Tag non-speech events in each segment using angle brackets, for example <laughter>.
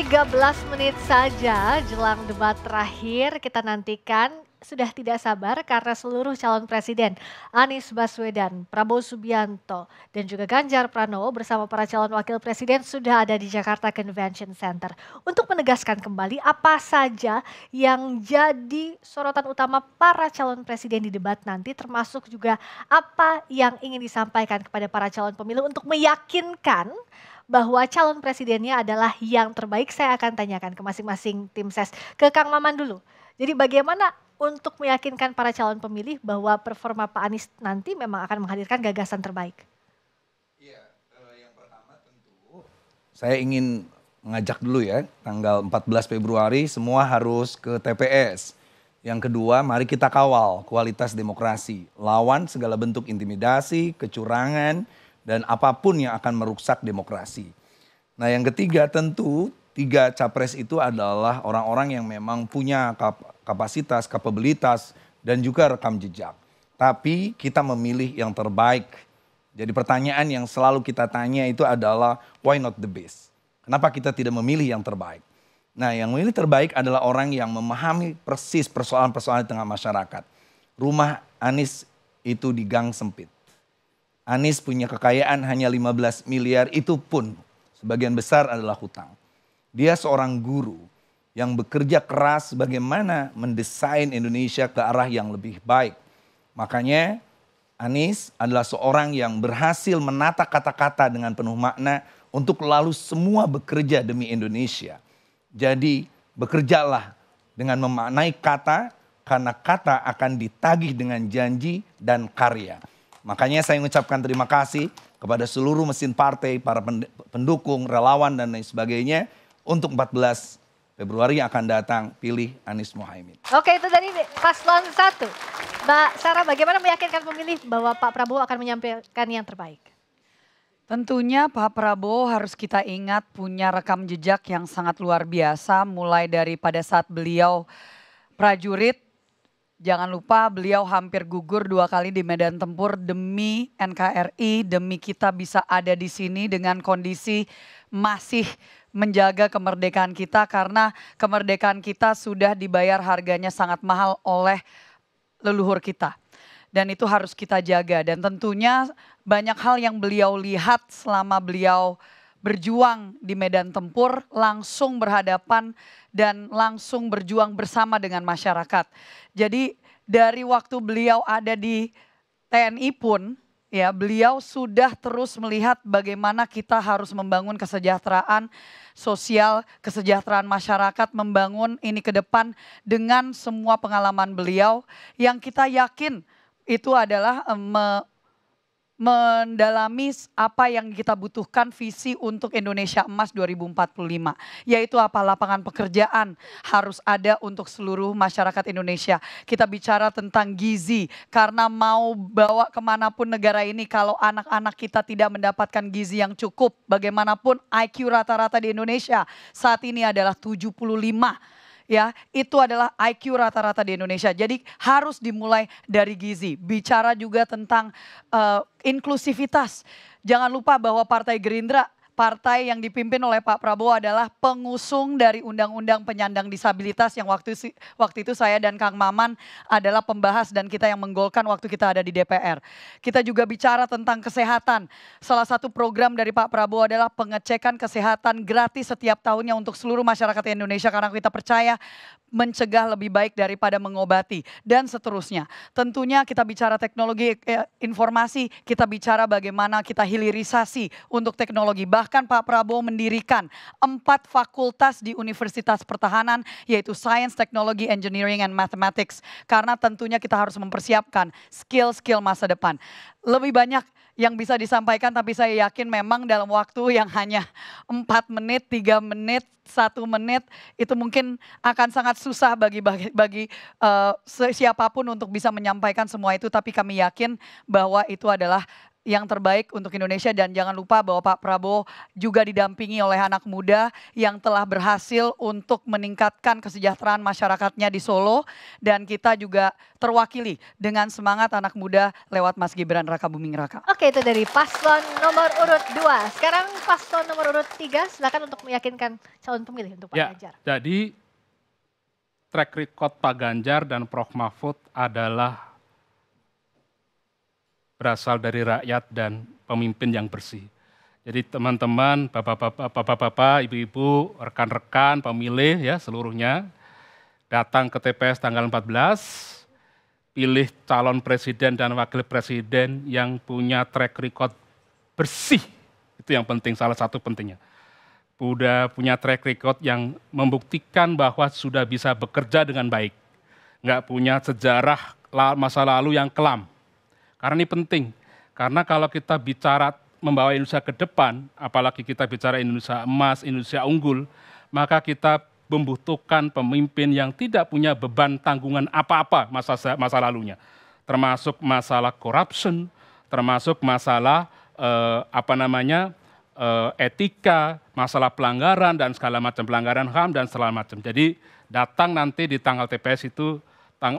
13 menit saja jelang debat terakhir kita nantikan sudah tidak sabar karena seluruh calon presiden Anies Baswedan, Prabowo Subianto, dan juga Ganjar Pranowo bersama para calon wakil presiden sudah ada di Jakarta Convention Center untuk menegaskan kembali apa saja yang jadi sorotan utama para calon presiden di debat nanti termasuk juga apa yang ingin disampaikan kepada para calon pemilu untuk meyakinkan bahwa calon presidennya adalah yang terbaik. Saya akan tanyakan ke masing-masing tim ses. Ke Kang Maman dulu. Jadi bagaimana untuk meyakinkan para calon pemilih bahwa performa Pak Anies nanti memang akan menghadirkan gagasan terbaik? Iya, eh, yang pertama tentu saya ingin mengajak dulu ya, tanggal 14 Februari semua harus ke TPS. Yang kedua, mari kita kawal kualitas demokrasi, lawan segala bentuk intimidasi, kecurangan, dan apapun yang akan merusak demokrasi. Nah, yang ketiga tentu tiga capres itu adalah orang-orang yang memang punya kapasitas, kapabilitas dan juga rekam jejak. Tapi kita memilih yang terbaik. Jadi pertanyaan yang selalu kita tanya itu adalah why not the best? Kenapa kita tidak memilih yang terbaik? Nah, yang memilih terbaik adalah orang yang memahami persis persoalan-persoalan di tengah masyarakat. Rumah Anies itu di gang sempit Anies punya kekayaan hanya 15 miliar itu pun sebagian besar adalah hutang. Dia seorang guru yang bekerja keras bagaimana mendesain Indonesia ke arah yang lebih baik. Makanya Anies adalah seorang yang berhasil menata kata-kata dengan penuh makna untuk lalu semua bekerja demi Indonesia. Jadi bekerjalah dengan memaknai kata karena kata akan ditagih dengan janji dan karya. Makanya saya mengucapkan terima kasih kepada seluruh mesin partai, para pendukung, relawan dan lain sebagainya untuk 14 Februari yang akan datang pilih Anies Mohaimin. Oke itu dari paslon satu, Mbak Sarah bagaimana meyakinkan pemilih bahwa Pak Prabowo akan menyampaikan yang terbaik? Tentunya Pak Prabowo harus kita ingat punya rekam jejak yang sangat luar biasa mulai dari pada saat beliau prajurit Jangan lupa beliau hampir gugur dua kali di medan tempur demi NKRI, demi kita bisa ada di sini dengan kondisi masih menjaga kemerdekaan kita karena kemerdekaan kita sudah dibayar harganya sangat mahal oleh leluhur kita. Dan itu harus kita jaga dan tentunya banyak hal yang beliau lihat selama beliau berjuang di medan tempur, langsung berhadapan dan langsung berjuang bersama dengan masyarakat. Jadi dari waktu beliau ada di TNI pun ya beliau sudah terus melihat bagaimana kita harus membangun kesejahteraan sosial, kesejahteraan masyarakat, membangun ini ke depan dengan semua pengalaman beliau yang kita yakin itu adalah eh, mendalami apa yang kita butuhkan visi untuk Indonesia Emas 2045. Yaitu apa lapangan pekerjaan harus ada untuk seluruh masyarakat Indonesia. Kita bicara tentang gizi karena mau bawa kemanapun negara ini kalau anak-anak kita tidak mendapatkan gizi yang cukup bagaimanapun IQ rata-rata di Indonesia saat ini adalah 75 ya itu adalah IQ rata-rata di Indonesia. Jadi harus dimulai dari gizi. Bicara juga tentang uh, inklusivitas. Jangan lupa bahwa Partai Gerindra partai yang dipimpin oleh Pak Prabowo adalah pengusung dari undang-undang penyandang disabilitas yang waktu waktu itu saya dan Kang Maman adalah pembahas dan kita yang menggolkan waktu kita ada di DPR. Kita juga bicara tentang kesehatan. Salah satu program dari Pak Prabowo adalah pengecekan kesehatan gratis setiap tahunnya untuk seluruh masyarakat Indonesia karena kita percaya mencegah lebih baik daripada mengobati dan seterusnya. Tentunya kita bicara teknologi eh, informasi, kita bicara bagaimana kita hilirisasi untuk teknologi bah. Bahkan Pak Prabowo mendirikan empat fakultas di Universitas Pertahanan yaitu Science, Technology, Engineering, and Mathematics. Karena tentunya kita harus mempersiapkan skill-skill masa depan. Lebih banyak yang bisa disampaikan tapi saya yakin memang dalam waktu yang hanya 4 menit, 3 menit, 1 menit itu mungkin akan sangat susah bagi bagi, bagi uh, eh, siapapun untuk bisa menyampaikan semua itu tapi kami yakin bahwa itu adalah yang terbaik untuk Indonesia dan jangan lupa bahwa Pak Prabowo juga didampingi oleh anak muda yang telah berhasil untuk meningkatkan kesejahteraan masyarakatnya di Solo dan kita juga terwakili dengan semangat anak muda lewat Mas Gibran Raka Buming Raka. Oke itu dari paslon nomor urut 2. Sekarang paslon nomor urut 3 silakan untuk meyakinkan calon pemilih untuk Pak ya, Ganjar. Jadi track record Pak Ganjar dan Prof Mahfud adalah berasal dari rakyat dan pemimpin yang bersih. Jadi teman-teman, bapak-bapak, ibu-ibu, rekan-rekan, pemilih ya seluruhnya datang ke TPS tanggal 14, pilih calon presiden dan wakil presiden yang punya track record bersih. Itu yang penting, salah satu pentingnya. Udah punya track record yang membuktikan bahwa sudah bisa bekerja dengan baik. Nggak punya sejarah masa lalu yang kelam karena ini penting. Karena kalau kita bicara membawa Indonesia ke depan, apalagi kita bicara Indonesia emas, Indonesia unggul, maka kita membutuhkan pemimpin yang tidak punya beban tanggungan apa-apa masa masa lalunya, termasuk masalah corruption, termasuk masalah eh, apa namanya eh, etika, masalah pelanggaran dan segala macam pelanggaran ham dan segala macam. Jadi datang nanti di tanggal TPS itu tang,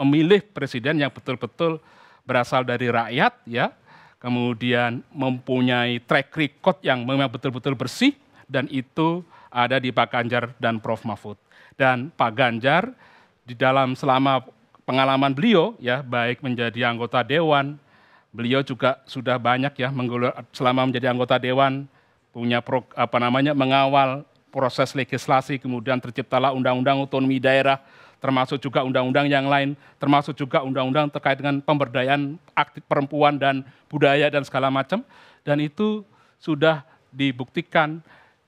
memilih presiden yang betul-betul berasal dari rakyat ya, kemudian mempunyai track record yang memang betul-betul bersih dan itu ada di Pak Ganjar dan Prof Mahfud. Dan Pak Ganjar di dalam selama pengalaman beliau ya baik menjadi anggota dewan, beliau juga sudah banyak ya selama menjadi anggota dewan punya pro, apa namanya mengawal proses legislasi kemudian terciptalah undang-undang otonomi daerah termasuk juga undang-undang yang lain, termasuk juga undang-undang terkait dengan pemberdayaan aktif perempuan dan budaya dan segala macam. Dan itu sudah dibuktikan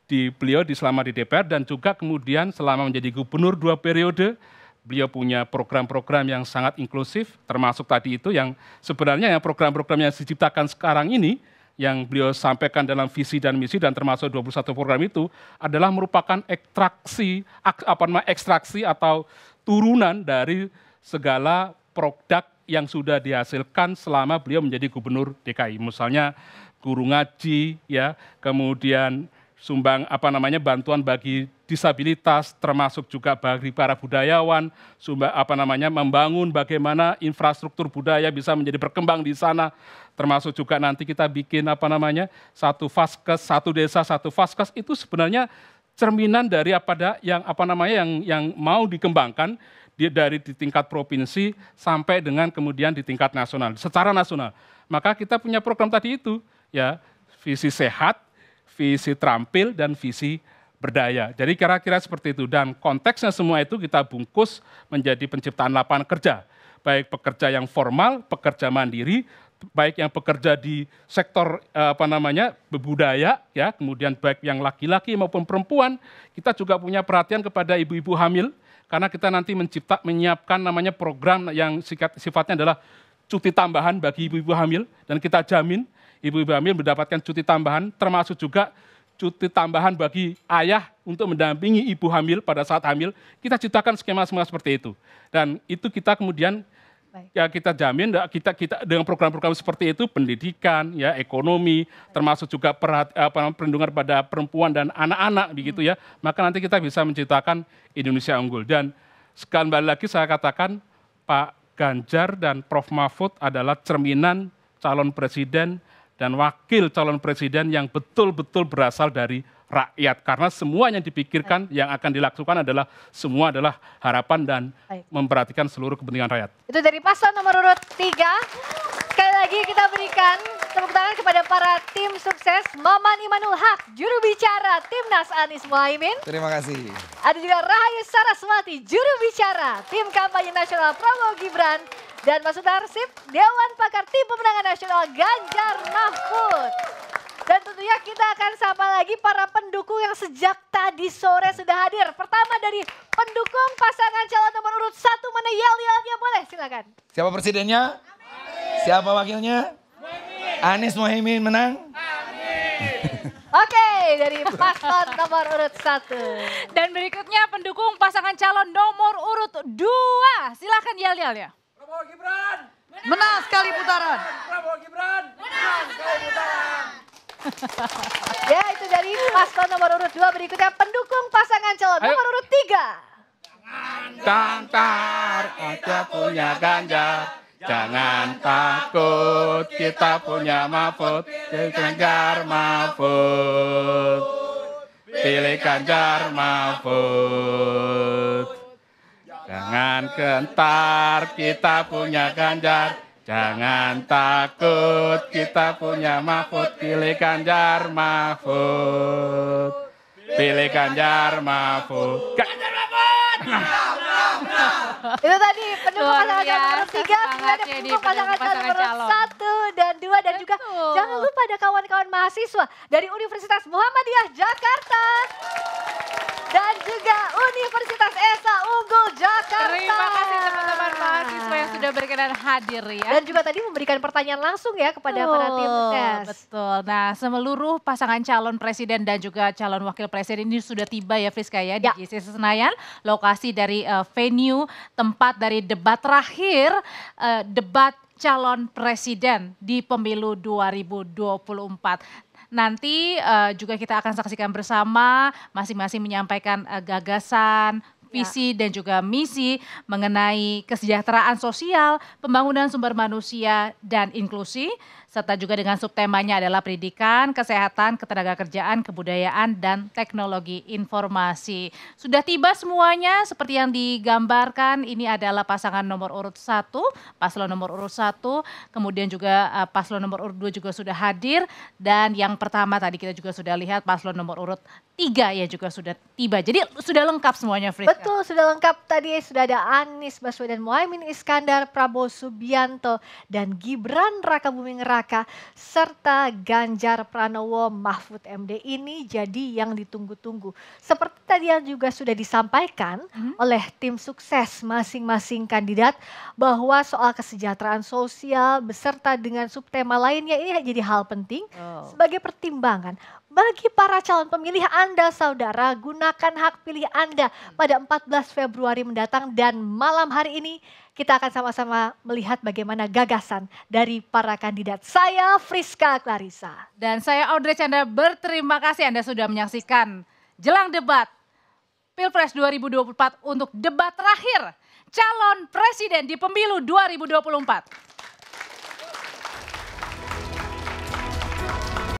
di beliau di selama di DPR dan juga kemudian selama menjadi gubernur dua periode beliau punya program-program yang sangat inklusif termasuk tadi itu yang sebenarnya yang program-program yang diciptakan sekarang ini yang beliau sampaikan dalam visi dan misi dan termasuk 21 program itu adalah merupakan ekstraksi apa namanya ekstraksi atau turunan dari segala produk yang sudah dihasilkan selama beliau menjadi gubernur DKI. Misalnya guru ngaji ya, kemudian sumbang apa namanya bantuan bagi disabilitas termasuk juga bagi para budayawan sumbang apa namanya membangun bagaimana infrastruktur budaya bisa menjadi berkembang di sana termasuk juga nanti kita bikin apa namanya satu vaskes satu desa satu vaskes itu sebenarnya cerminan dari apa yang apa namanya yang yang mau dikembangkan di, dari di tingkat provinsi sampai dengan kemudian di tingkat nasional secara nasional. Maka kita punya program tadi itu ya visi sehat, visi terampil dan visi berdaya. Jadi kira-kira seperti itu dan konteksnya semua itu kita bungkus menjadi penciptaan lapangan kerja baik pekerja yang formal, pekerja mandiri, baik yang bekerja di sektor eh, apa namanya budaya ya kemudian baik yang laki-laki maupun perempuan kita juga punya perhatian kepada ibu-ibu hamil karena kita nanti mencipta menyiapkan namanya program yang sifatnya adalah cuti tambahan bagi ibu-ibu hamil dan kita jamin ibu-ibu hamil mendapatkan cuti tambahan termasuk juga cuti tambahan bagi ayah untuk mendampingi ibu hamil pada saat hamil kita ciptakan skema-skema seperti itu dan itu kita kemudian ya kita jamin kita kita dengan program-program seperti itu pendidikan ya ekonomi termasuk juga perhati, apa, perlindungan pada perempuan dan anak-anak begitu ya hmm. maka nanti kita bisa menciptakan Indonesia unggul dan sekali lagi saya katakan Pak Ganjar dan Prof Mahfud adalah cerminan calon presiden dan wakil calon presiden yang betul-betul berasal dari rakyat karena semua yang dipikirkan Baik. yang akan dilakukan adalah semua adalah harapan dan Baik. memperhatikan seluruh kepentingan rakyat. Itu dari pasal nomor urut 3. Sekali lagi kita berikan tepuk tangan kepada para tim sukses Maman Imanul Haq, juru bicara Timnas Anies Muhaimin. Terima kasih. Ada juga Rahayu Saraswati, juru bicara tim kampanye nasional Prabowo Gibran dan Mas Utarsip, Dewan Pakar Tim Pemenangan Nasional Ganjar Mahfud. Dan tentunya kita akan sapa lagi para pendukung yang sejak tadi sore sudah hadir. Pertama dari pendukung pasangan calon nomor urut satu mana yel yelnya boleh silakan. Siapa presidennya? Amin. Siapa wakilnya? Amin. Anies Mohaimin menang. Amin. Oke, dari paslon nomor urut satu. Dan berikutnya pendukung pasangan calon nomor urut dua. Silakan yel yel ya. Prabowo Gibran. Menang sekali putaran. Prabowo Gibran. Menang sekali putaran. <laughs> ya itu dari paslon nomor urut 2 berikutnya pendukung pasangan calon Ayo. nomor urut 3. Tantar kita punya ganja, jangan takut kita punya mafut, Pilih ganjar mafut, pilih ganjar mafut. Jangan kentar kita punya ganjar, Jangan takut kita punya Mahfud Pilih Ganjar Mahfud Pilih Ganjar Mahfud Ganjar Mahfud <laughs> itu tadi pendukung pasangan calon nomor tiga, ada pendukung ya pasangan calon nomor satu dan dua dan juga jangan lupa ada kawan-kawan mahasiswa dari Universitas Muhammadiyah berkenan hadir ya. Dan juga tadi memberikan pertanyaan langsung ya kepada oh, para timnas. Betul. Nah, seluruh pasangan calon presiden dan juga calon wakil presiden ini sudah tiba ya Friska ya, ya. di GCC Senayan, lokasi dari uh, venue tempat dari debat terakhir uh, debat calon presiden di pemilu 2024 nanti uh, juga kita akan saksikan bersama masing-masing menyampaikan uh, gagasan, Ya. visi ya. dan juga misi mengenai kesejahteraan sosial, pembangunan sumber manusia dan inklusi serta juga dengan subtemanya adalah pendidikan, kesehatan, ketenaga kerjaan, kebudayaan, dan teknologi informasi. Sudah tiba semuanya seperti yang digambarkan ini adalah pasangan nomor urut satu, paslon nomor urut satu, kemudian juga eh, paslon nomor urut dua juga sudah hadir dan yang pertama tadi kita juga sudah lihat paslon nomor urut tiga ya juga sudah tiba. Jadi sudah lengkap semuanya Friska. Betul, sudah lengkap tadi sudah ada Anies Baswedan, Muhaimin Iskandar, Prabowo Subianto dan Gibran Raka Buming Raka Raka serta Ganjar Pranowo Mahfud MD ini jadi yang ditunggu-tunggu. Seperti tadi yang juga sudah disampaikan hmm. oleh tim sukses masing-masing kandidat bahwa soal kesejahteraan sosial beserta dengan subtema lainnya ini jadi hal penting oh. sebagai pertimbangan bagi para calon pemilih Anda saudara, gunakan hak pilih Anda pada 14 Februari mendatang dan malam hari ini kita akan sama-sama melihat bagaimana gagasan dari para kandidat. Saya Friska Clarissa. Dan saya Audrey Chandra berterima kasih Anda sudah menyaksikan jelang debat Pilpres 2024 untuk debat terakhir calon presiden di pemilu 2024.